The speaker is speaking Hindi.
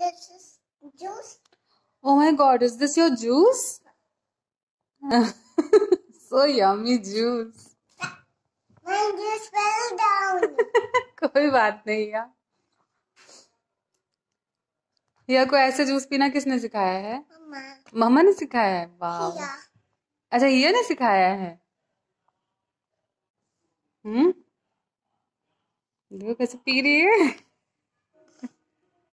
this is juice. Oh my god, is this your juice? so yummy juice. My juice fell down. कोई बात नहीं यार या को ऐसे जूस पीना किसने सिखाया है मामा ने सिखाया है वाह अच्छा ये ने सिखाया है हम्म देखो कैसे पी रही है